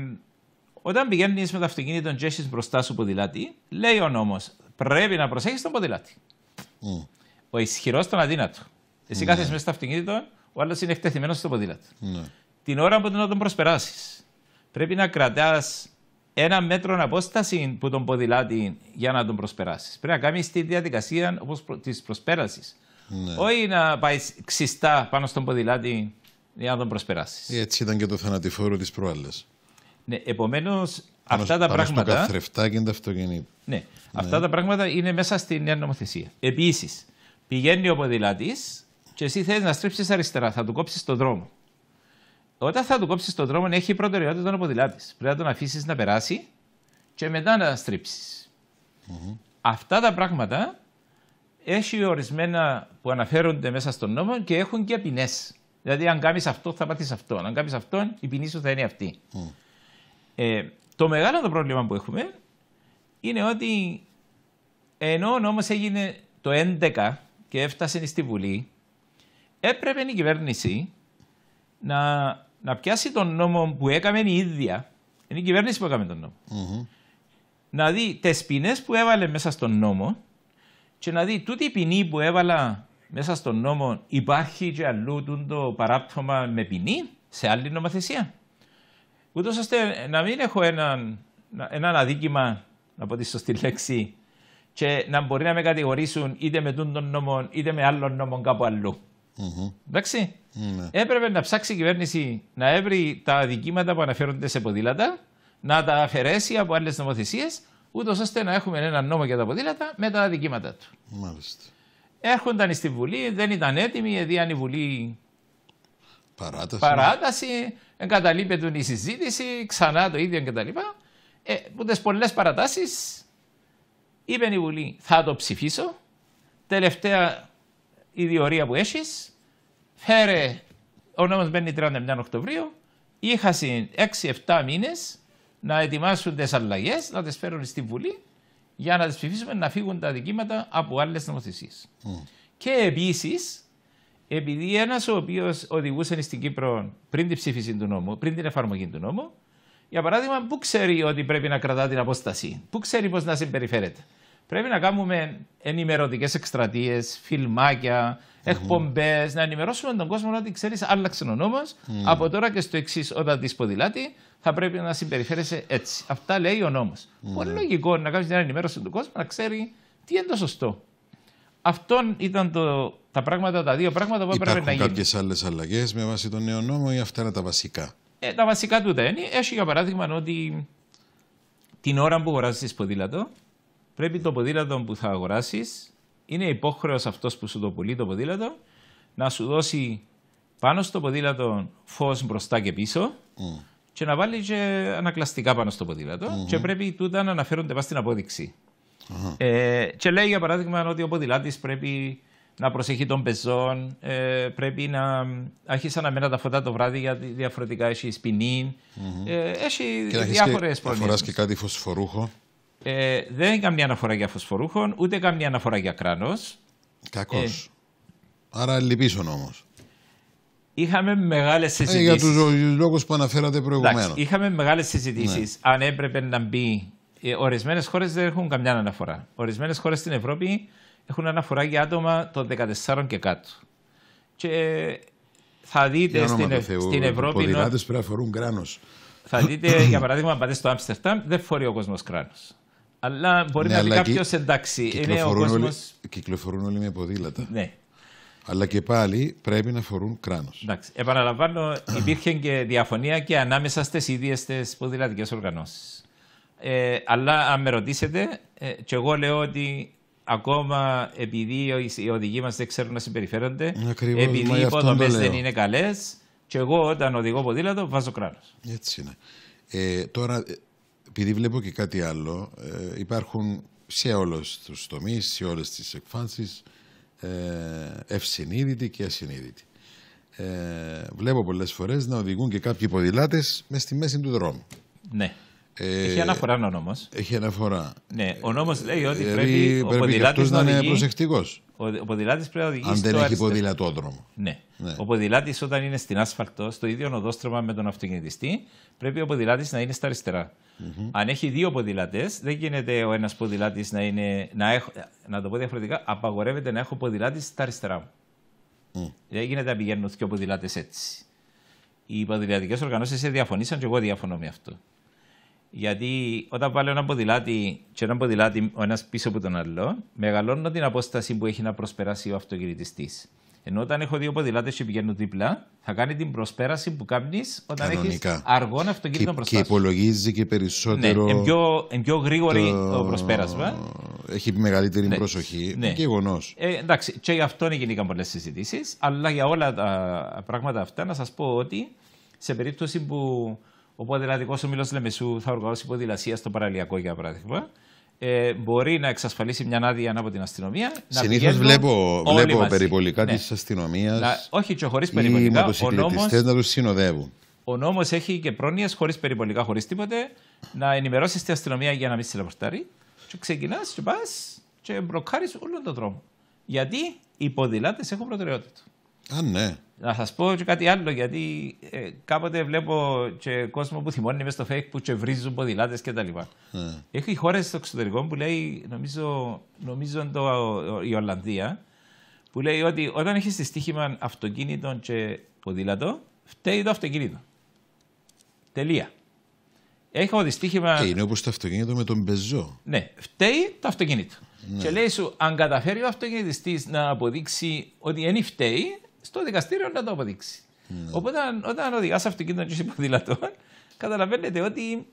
όταν πηγαίνεις με το αυτοκίνητο και έχεις μπροστά σου ποδηλάτη, λέει ο νόμος, πρέπει να προσέχεις τον ποδηλάτη. Mm. Ο ισχυρός τον αδύνατο. Εσύ mm. κάθεσαι μέσα στο αυτοκίνητο, ο άλλος είναι εκτεθειμένος στο ποδήλατο. Ναι. Mm την ώρα που τον προσπεράσεις. Πρέπει να κρατάς ένα μέτρο απόσταση που τον ποδηλάτη για να τον προσπεράσεις. Πρέπει να κάνεις τη διαδικασία όπως της προσπέρασης. Ναι. Όχι να πάεις ξιστά πάνω στον ποδηλάτη για να τον προσπεράσεις. Ε, έτσι ήταν και το θανατηφόρο της προάλλες. Ναι, επομένως αυτά τα πάνω πράγματα. Στο καθρεφτάκι είναι το αυτοκίνητο. Ναι, ναι, αυτά τα πράγματα είναι μέσα στην νέα νομοθεσία. Επίσης, πηγαίνει ο ποδηλάτης και εσύ θέλει να στρέψεις αριστερά, θα του κόψεις τον δρόμο. Όταν θα του κόψεις τον δρόμο, έχει προτεραιότητα τον ποδηλάτη. Πρέπει να τον αφήσεις να περάσει και μετά να στριψει Αυτά τα πράγματα έχει ορισμένα που αναφέρονται μέσα στον νόμο και έχουν και ποινές. Δηλαδή, αν κάνεις αυτό, θα πάθει αυτό. Αν κάνεις αυτό, η ποινή σου θα είναι αυτή. Ε, το μεγάλο το πρόβλημα που έχουμε είναι ότι ενώ ο νόμος έγινε το 2011 και έφτασε στη Βουλή, έπρεπε η κυβέρνηση να να πιάσει τον νόμο που έκαμε η ίδια. Είναι η κυβέρνηση που έκαμε τον νομο Να δει τι ποινές που έβαλε μέσα στον νόμο και να δει τούτη ποινή που έβαλα μέσα στον νόμο υπάρχει και αλλού το παράπτωμα με ποινή σε άλλη νομοθεσία. Ούτως ώστε να μην έχω ένα έναν αδίκημα, να πω τη σωστή λέξη, και να μπορεί να με κατηγορήσουν είτε με τον νόμο είτε με άλλον νόμο κάπου αλλού. Mm-hmm. Εντάξει. Ναι. Έπρεπε να ψάξει η κυβέρνηση να έβρει τα δικήματα που αναφέρονται σε ποδήλατα, να τα αφαιρέσει από άλλες νομοθεσίες, ούτως ώστε να έχουμε ένα νόμο για τα ποδήλατα με τα αδικήματα του. Μάλιστα. Έρχονταν στη Βουλή, δεν ήταν έτοιμοι, αν η Βουλή παράταση, παράταση εγκαταλείπεται η συζήτηση, ξανά το ίδιο κτλ. Ε, που πολλές παρατάσεις είπε η Βουλή θα το ψηφίσω. Τελευταία η διορία που έχεις, φέρε, ο νόμος μπαίνει 31 Οκτωβρίου, είχα 6-7 μήνες να ετοιμάσουν τις αλλαγές, να τις φέρουν στη Βουλή για να τις ψηφίσουμε να φύγουν τα δικήματα από άλλες νομοθεσίες. Mm. Και επίσης, επειδή ένας ο οποίος οδηγούσε στην Κύπρο πριν την ψήφιση του νόμου, πριν την εφαρμογή του νόμου, για παράδειγμα, πού ξέρει ότι πρέπει να κρατά την απόσταση, πού ξέρει πώς να συμπεριφέρεται. Πρέπει να κάνουμε ενημερωτικές εκστρατείες, φιλμάκια, εκπομπές, να ενημερώσουμε τον κόσμο ότι ξέρεις, άλλαξε ο νόμος. Mm. Από τώρα και στο εξής, όταν τη ποδηλάτη, θα πρέπει να συμπεριφέρεσαι έτσι. Αυτά λέει ο νόμος. Mm. Πολύ λογικό να κάνεις την ενημέρωση του κόσμου να ξέρει τι είναι το σωστό. Αυτό ήταν το, τα πράγματα, τα δύο πράγματα που έπρεπε να γίνουν. Υπάρχουν κάποιες άλλες αλλαγές με βάση τον νέο νόμο ή αυτά είναι τα βασικά. Ε, τα βασικά του δεν είναι. Έχει για παράδειγμα ότι την ώρα που αγοράζεις ποδήλατο, πρέπει το ποδήλατο που θα αγοράσεις, είναι υπόχρεος αυτός που σου το πουλεί το ποδήλατο να σου δώσει πάνω στο ποδήλατο φως μπροστά και πίσω mm. και να βάλει και ανακλαστικά πάνω στο ποδήλατο. Mm-hmm. Και πρέπει τούτα να αναφέρονται πάνω στην απόδειξη. Mm-hmm. Ε, και λέει για παράδειγμα ότι ο ποδηλάτης πρέπει να προσέχει τον πεζόν, ε, πρέπει να έχει αναμένα τα φωτά το βράδυ γιατί διαφορετικά έχει σπινή. Mm-hmm. Ε, έχει διάφορε προβλήματα. Και φοράς και κάτι φωσφορούχο. Ε, δεν είναι καμία αναφορά για φωσφορούχων, ούτε καμία αναφορά για κράνος. Κακός. Ε, Άρα λυπή όμως. Είχαμε μεγάλες συζητήσει. για τους λόγους που αναφέρατε προηγουμένως. Είχαμε μεγάλες συζητήσεις ναι. αν έπρεπε να μπει. Ε, Ορισμένες χώρες δεν έχουν καμιά αναφορά. Ορισμένες χώρες στην Ευρώπη έχουν αναφορά για άτομα των 14 και κάτω. Και ε, θα δείτε στην, ε, Θεού, στην Ευρώπη. Οι πρέπει να φορούν κράνος. Θα δείτε, για παράδειγμα, αν πάτε στο Άμστερνταμ, δεν φορεί ο κόσμος κράνος. Αλλά μπορεί ναι, να πει κάποιο εντάξει. Κυκλοφορούν, είναι ο κόσμος... όλοι, κυκλοφορούν όλοι με ποδήλατα. Ναι. Αλλά και πάλι πρέπει να φορούν κράνος. Εντάξει. Επαναλαμβάνω, υπήρχε και διαφωνία και ανάμεσα στις ίδιες τις ποδηλατικές οργανώσεις. Ε, αλλά αν με ρωτήσετε, ε, και εγώ λέω ότι ακόμα επειδή οι οδηγοί μας δεν ξέρουν να συμπεριφέρονται, Ακριβώς, επειδή οι υποδομέ δεν είναι καλές, και εγώ όταν οδηγώ ποδήλατο βάζω κράνος. Έτσι είναι. Ε, τώρα ε, επειδή βλέπω και κάτι άλλο, ε, υπάρχουν σε όλους τους τομείς, σε όλες τις εκφάνσεις, ε, ευσυνείδητοι και ασυνείδητοι. Ε, βλέπω πολλές φορές να οδηγούν και κάποιοι ποδηλάτες μες στη μέση του δρόμου. Ναι. Ε, έχει αναφορά ο νόμος. Έχει αναφορά. Ναι, ο νόμος λέει ότι ε, πρέπει, δηλαδή, πρέπει ο ποδηλάτη να είναι προσεκτικός. Ο, ποδηλάτης πρέπει να οδηγήσει. Αν δεν έχει ποδηλατόδρομο. Ναι. ναι. Ο ποδηλάτης όταν είναι στην άσφαλτο, στο ίδιο οδόστρωμα με τον αυτοκινητιστή, πρέπει ο ποδηλάτης να είναι στα αριστερα Αν έχει δύο ποδηλάτες, δεν γίνεται ο ένας ποδηλάτης να είναι. Να, έχω, να το πω διαφορετικά, απαγορεύεται να έχω ποδηλάτης στα αριστερά μου. Mm. Δεν γίνεται να πηγαίνουν δύο ποδηλάτες έτσι. Οι ποδηλατικές οργανώσεις διαφωνήσαν και εγώ διαφωνώ με αυτό. Γιατί όταν βάλω ένα ποδηλάτι και ένα ποδηλάτι ο ένας πίσω από τον άλλο, μεγαλώνω την απόσταση που έχει να προσπεράσει ο αυτοκινητιστή. Ενώ όταν έχω δύο ποδηλάτες και πηγαίνουν δίπλα, θα κάνει την προσπέραση που κάνεις όταν έχεις αργό αυτοκίνητο προσπέραση. Και υπολογίζει και περισσότερο. Ναι, είναι πιο, πιο γρήγορη το... το προσπέρασμα. Έχει μεγαλύτερη ναι. προσοχή. Ναι. Και γεγονός. Ε, εντάξει, και γι' αυτό γίνηκαν πολλές συζητήσεις. Αλλά για όλα τα πράγματα αυτά να σας πω ότι σε περίπτωση που Οπότε, δηλαδή, όσο μιλώ στη Λεμεσού θα οργανώσει υποδηλασία στο παραλιακό, για παράδειγμα. Ε, μπορεί να εξασφαλίσει μια άδεια από την αστυνομία. Συνήθω βλέπω, βλέπω περιπολικά ναι. της αστυνομίας. Όχι και χωρίς περιπολικά. να τους συνοδεύουν. Ο νόμος έχει και πρόνοιες χωρίς περιπολικά, χωρίς τίποτε. Να ενημερώσεις την αστυνομία για να μην σε λεπορτάρει. Και ξεκινάς και πας και μπλοκάρεις όλο τον δρόμο. Γιατί οι ποδηλάτες έχουν προτεραιότητα. Α, ναι. Να σας πω και κάτι άλλο, γιατί ε, κάποτε βλέπω και κόσμο που θυμώνει μέσα στο facebook και βρίζουν ποδηλάτες κτλ. Mm. Ναι. Έχει χώρες στο εξωτερικό που λέει, νομίζω, νομίζω το, η Ολλανδία, που λέει ότι όταν έχεις δυστύχημα αυτοκίνητων και ποδήλατο, φταίει το αυτοκίνητο. Τελεία. Έχω δυστύχημα. Και ε, είναι όπως το αυτοκίνητο με τον πεζό. Ναι, φταίει το αυτοκίνητο. Ναι. Και λέει σου, αν καταφέρει ο αυτοκινητιστής να αποδείξει ότι δεν φταίει, στο δικαστήριο να το αποδείξει. Ναι. Οπότε όταν οδηγάς αυτοκίνητο και είσαι ποδηλατών, καταλαβαίνετε ότι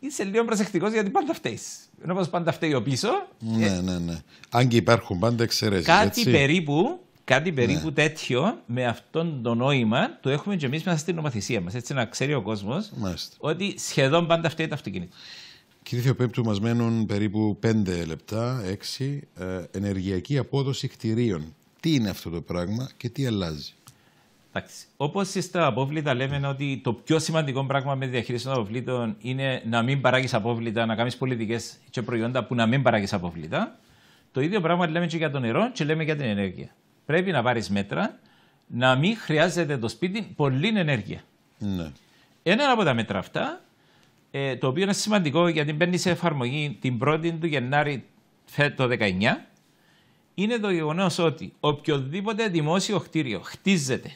είσαι λίγο προσεκτικός γιατί πάντα φταίεις. Ενώ πως πάντα φταίει ο πίσω. Ναι, ε... ναι, ναι. Αν και υπάρχουν πάντα εξαιρέσεις. Κάτι έτσι. περίπου, κάτι περίπου ναι. τέτοιο με αυτόν το νόημα το έχουμε και εμείς μέσα στην νομοθεσία μας. Έτσι να ξέρει ο κόσμος ότι σχεδόν πάντα φταίει το αυτοκίνητο. Κύριε Θεοπέπτου, μας μένουν περίπου 5 λεπτά, 6. Ε, ενεργειακή απόδοση κτηρίων τι είναι αυτό το πράγμα και τι αλλάζει. Όπω στα απόβλητα λέμε ότι το πιο σημαντικό πράγμα με τη διαχείριση των αποβλήτων είναι να μην παράγεις απόβλητα, να κάνεις πολιτικές και προϊόντα που να μην παράγεις απόβλητα. Το ίδιο πράγμα λέμε και για το νερό και λέμε για την ενέργεια. Πρέπει να πάρεις μέτρα να μην χρειάζεται το σπίτι πολλή ενέργεια. Ναι. Ένα από τα μέτρα αυτά, ε, το οποίο είναι σημαντικό γιατί μπαίνει σε εφαρμογή την 1η του Γενάρη το 19 είναι το γεγονός ότι οποιοδήποτε δημόσιο κτίριο χτίζεται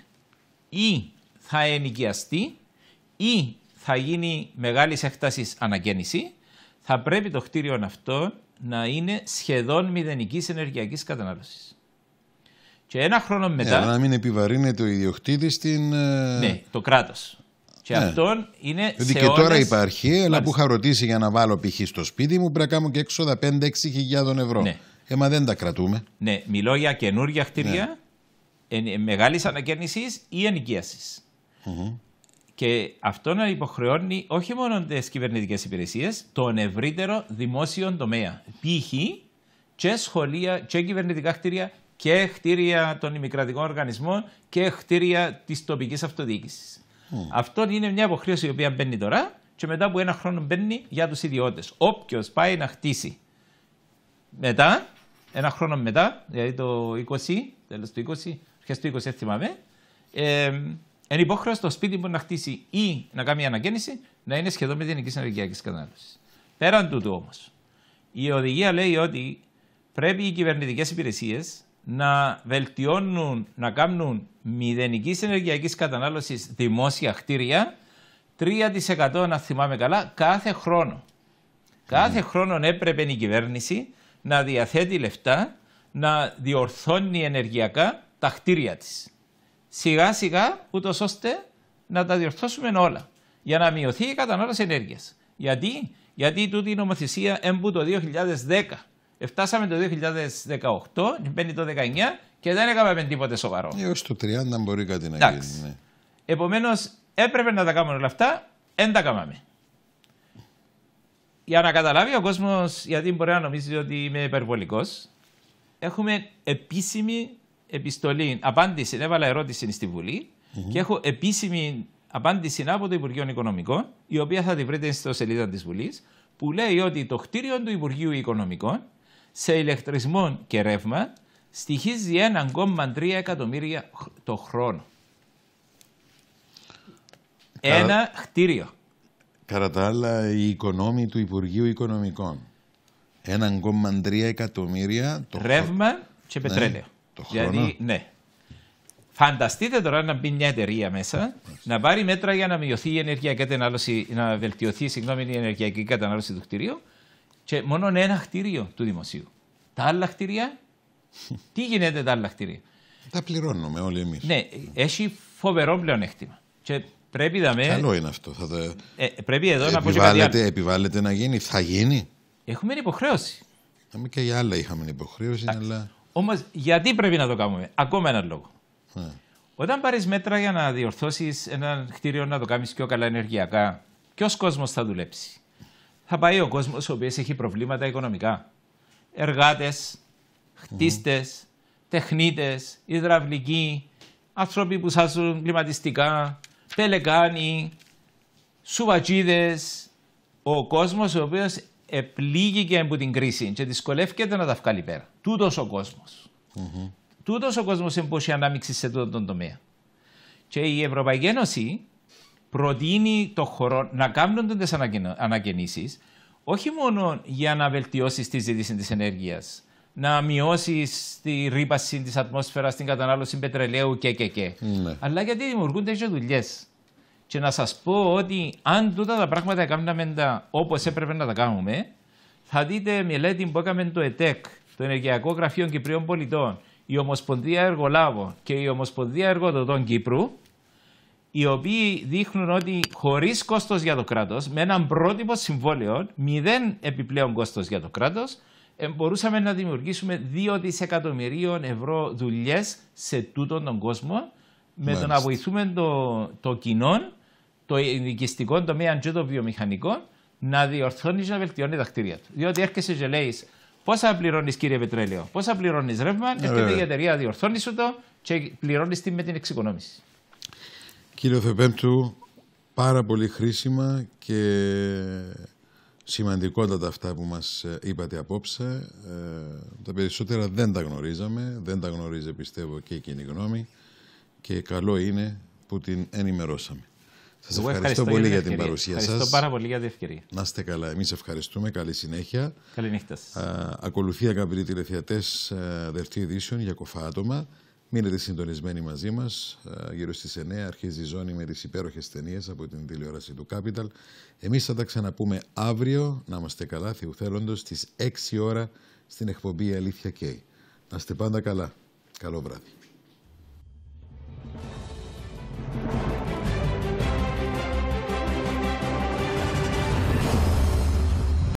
ή θα ενοικιαστεί ή θα γίνει μεγάλη έκτασης ανακαίνιση, θα πρέπει το κτίριο αυτό να είναι σχεδόν μηδενικής ενεργειακής κατανάλωσης. Και ένα χρόνο ε, μετά. Ναι, να μην επιβαρύνεται ο ιδιοκτήτης στην. Ε, ναι, το κράτος. Και ναι. αυτόν είναι. Διότι και τώρα υπάρχει, αλλά που είχα ρωτήσει για να βάλω π.χ. στο σπίτι μου πρέπει να κάνω και έξοδα 5-6 χιλιάδων ευρώ. Ναι. Έμα ε, δεν τα κρατούμε. Ναι, μιλώ για καινούργια κτίρια ναι. Ε, μεγάλης ανακαίνιση ή ενοικίασης. Mm-hmm. Και αυτό να υποχρεώνει όχι μόνο τις κυβερνητικές υπηρεσίες, τον ευρύτερο δημόσιο τομέα. Π.χ. και σχολεία και κυβερνητικά κτίρια και κτίρια των ημικρατικών οργανισμών και κτίρια της τοπικής αυτοδιοίκησης. Mm. Αυτό είναι μια υποχρέωση η οποία μπαίνει τώρα και μετά από ένα χρόνο μπαίνει για τους ιδιώτες. Όποιος πάει να χτίσει μετά ένα χρόνο μετά, δηλαδή το 20, τέλος του 20, αρχές του 20 θυμάμαι, ε, υπόχρεο το σπίτι που να χτίσει ή να κάνει ανακαίνιση να είναι σχεδόν με την ενεργειακή κατανάλωσης. Πέραν τούτου όμως, η οδηγία λέει ότι πρέπει οι κυβερνητικές υπηρεσίες να βελτιώνουν, να κάνουν μηδενική ενεργειακή κατανάλωσης δημόσια κτίρια 3% να θυμάμαι καλά κάθε χρόνο. Κάθε ναι. χρόνο έπρεπε η κυβέρνηση να διαθέτει λεφτά, να διορθώνει ενεργειακά τα χτίρια της. Σιγά σιγά ούτως ώστε να τα διορθώσουμε όλα για να μειωθεί η κατανάλωση ενέργειας. Γιατί, γιατί τούτη η νομοθεσία έμπου το 2010. Εφτάσαμε το 2018, μπαίνει το 2019 και δεν έκαναμε τίποτε σοβαρό. Ε, Έως το 30 μπορεί κάτι να γίνει. Ναι. Επομένως, έπρεπε να τα κάνουμε όλα αυτά, δεν τα κάναμε για να καταλάβει ο κόσμος, γιατί μπορεί να νομίζει ότι είμαι υπερβολικός, έχουμε επίσημη επιστολή, απάντηση. Έβαλα ερώτηση στη Βουλή mm-hmm. και έχω επίσημη απάντηση από το Υπουργείο Οικονομικών, η οποία θα τη βρείτε στο σελίδα της Βουλής, που λέει ότι το κτίριο του Υπουργείου Οικονομικών σε ηλεκτρισμό και ρεύμα στοιχίζει 1,3 εκατομμύρια το χρόνο. Ένα χτίριο. Κατά τα άλλα, οι οικονόμοι του Υπουργείου Οικονομικών. 1,3 εκατομμύρια το ρεύμα χρο... και ναι, πετρέλαιο. Ναι, το χρόνο. ναι. Φανταστείτε τώρα να μπει μια εταιρεία μέσα, να πάρει μέτρα για να μειωθεί η ενεργειακή κατανάλωση, να βελτιωθεί συγγνώμη, η ενεργειακή κατανάλωση του κτηρίου και μόνο ένα χτίριο του δημοσίου. Τα άλλα κτιρία, τι γίνεται τα άλλα κτίρια. Τα πληρώνουμε όλοι εμείς. Ναι, έχει φοβερό πλεονέκτημα. Και Πρέπει να με... Καλό είναι αυτό. Θα ε, πρέπει εδώ να πω κάτι Επιβάλλεται να γίνει. Θα γίνει. Έχουμε υποχρέωση. μην και για άλλα είχαμε υποχρέωση, αλλά... Όμως γιατί πρέπει να το κάνουμε. Ακόμα ένα λόγο. Ε. Όταν πάρεις μέτρα για να διορθώσεις ένα κτίριο να το κάνεις πιο καλά ενεργειακά, ποιος κόσμος θα δουλέψει. Θα πάει ο κόσμος ο οποίος έχει προβλήματα οικονομικά. Εργάτες, χτίστες, mm. τεχνίτες, υδραυλικοί, άνθρωποι που σάζουν κλιματιστικά, πελεκάνοι, Σουβατζίδες, ο κόσμος ο οποίος επλήγηκε από την κρίση και δυσκολεύεται να τα βγάλει πέρα. Τούτος ο κόσμος. Mm-hmm. Τούτος ο κόσμος εμπόσχει ανάμειξη σε τούτο τον τομέα. Και η Ευρωπαϊκή Ένωση προτείνει το χώρο να κάνουν τις ανακαινήσεις, όχι μόνο για να βελτιώσει τη ζήτηση της ενέργειας να μειώσεις τη ρήπαση της ατμόσφαιρας, την κατανάλωση πετρελαίου και, και, και. Ναι. Αλλά γιατί δημιουργούνται και δουλειές. Και να σας πω ότι αν τούτα τα πράγματα κάναμε όπως έπρεπε να τα κάνουμε, θα δείτε μελέτη που έκαμε το ΕΤΕΚ, το Ενεργειακό Γραφείο Κυπρίων Πολιτών, η Ομοσπονδία Εργολάβων και η Ομοσπονδία Εργοδοτών Κύπρου, οι οποίοι δείχνουν ότι χωρίς κόστος για το κράτος, με έναν πρότυπο συμβόλαιο, μηδέν επιπλέον κόστος για το κράτος, ε, μπορούσαμε να δημιουργήσουμε 2 δισεκατομμυρίων ευρώ δουλειές σε τούτον τον κόσμο με το να βοηθούμε το, το κοινό, το ειδικιστικό τομέα και το βιομηχανικό να διορθώνεις και να βελτιώνει τα κτίρια του. Διότι έρχεσαι και λέεις πόσα πληρώνεις, κύριε Πετρέλαιο, πόσα πληρώνεις ρεύμα, ε, έρχεται η εταιρεία, διορθώνεις σου το και πληρώνεις τι με την εξοικονόμηση. Κύριε Θεπέμπτου, πάρα πολύ χρήσιμα και Σημαντικότατα αυτά που μας ε, είπατε απόψε. Ε, τα περισσότερα δεν τα γνωρίζαμε, δεν τα γνωρίζει πιστεύω και η κοινή γνώμη και καλό είναι που την ενημερώσαμε. Σας ευχαριστώ, πολύ για την, παρουσία ευχαριστώ σας. Ευχαριστώ πάρα πολύ για την ευκαιρία. Να είστε καλά. Εμείς ευχαριστούμε. Καλή συνέχεια. Καληνύχτα σας. ακολουθεί αγαπητοί τηλεθεατές ε, Ειδήσεων για κοφά άτομα. Μείνετε συντονισμένοι μαζί μας. Ε, γύρω στις 9 αρχίζει η ζώνη με τις υπέροχες ταινίες από την τηλεόραση του Capital. Εμείς θα τα ξαναπούμε αύριο. Να είμαστε καλά, Θεού θέλοντος, στις 6 ώρα στην εκπομπή Αλήθεια Κέι. Να είστε πάντα καλά. Καλό βράδυ.